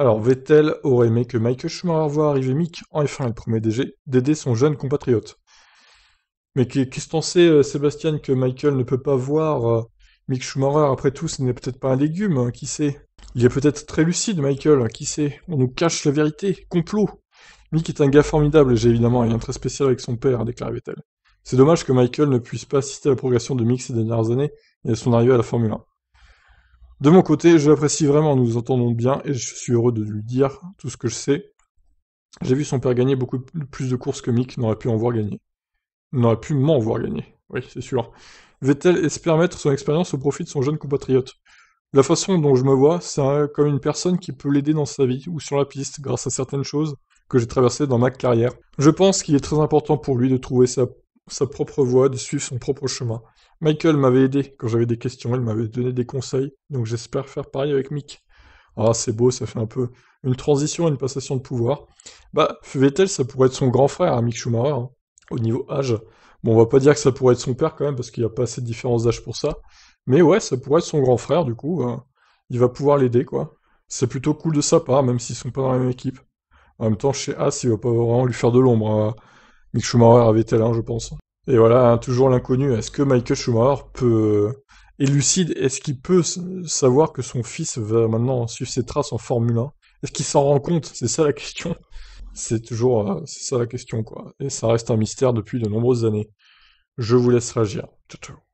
Alors Vettel aurait aimé que Michael Schumacher voit arriver Mick en F1, il promet d'aider son jeune compatriote. Mais qu'est-ce qu'on sait, euh, Sébastien, que Michael ne peut pas voir euh, Mick Schumacher, après tout, ce n'est peut-être pas un légume, hein, qui sait Il est peut-être très lucide, Michael, hein, qui sait On nous cache la vérité, complot Mick est un gars formidable, et j'ai évidemment un lien très spécial avec son père, déclare Vettel. C'est dommage que Michael ne puisse pas assister à la progression de Mick ces dernières années et à son arrivée à la Formule 1. De mon côté, je l'apprécie vraiment, nous entendons bien et je suis heureux de lui dire tout ce que je sais. J'ai vu son père gagner beaucoup plus de courses que Mick n'aurait pu en voir gagner. N'aurait pu m'en voir gagner, oui, c'est sûr. Vettel espère mettre son expérience au profit de son jeune compatriote. La façon dont je me vois, c'est comme une personne qui peut l'aider dans sa vie ou sur la piste grâce à certaines choses que j'ai traversées dans ma carrière. Je pense qu'il est très important pour lui de trouver sa sa propre voie, de suivre son propre chemin. Michael m'avait aidé quand j'avais des questions, il m'avait donné des conseils, donc j'espère faire pareil avec Mick. Ah, c'est beau, ça fait un peu une transition, une passation de pouvoir. Bah, Vettel, ça pourrait être son grand frère, hein, Mick Schumacher, hein, au niveau âge. Bon, on va pas dire que ça pourrait être son père quand même, parce qu'il y a pas assez de différence d'âge pour ça. Mais ouais, ça pourrait être son grand frère, du coup. Hein. il va pouvoir l'aider, quoi. C'est plutôt cool de sa part, même s'ils sont pas dans la même équipe. En même temps, chez As, il va pas vraiment lui faire de l'ombre. Mick Schumacher avait tel un, je pense. Et voilà, hein, toujours l'inconnu. Est-ce que Michael Schumacher peut est lucide Est-ce qu'il peut savoir que son fils va maintenant suivre ses traces en Formule 1 Est-ce qu'il s'en rend compte C'est ça la question. C'est toujours euh, c'est ça la question quoi. Et ça reste un mystère depuis de nombreuses années. Je vous laisse réagir. Ciao ciao.